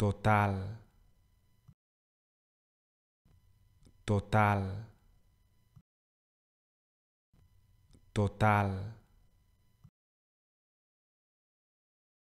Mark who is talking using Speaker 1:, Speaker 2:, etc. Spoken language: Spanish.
Speaker 1: total, total, total.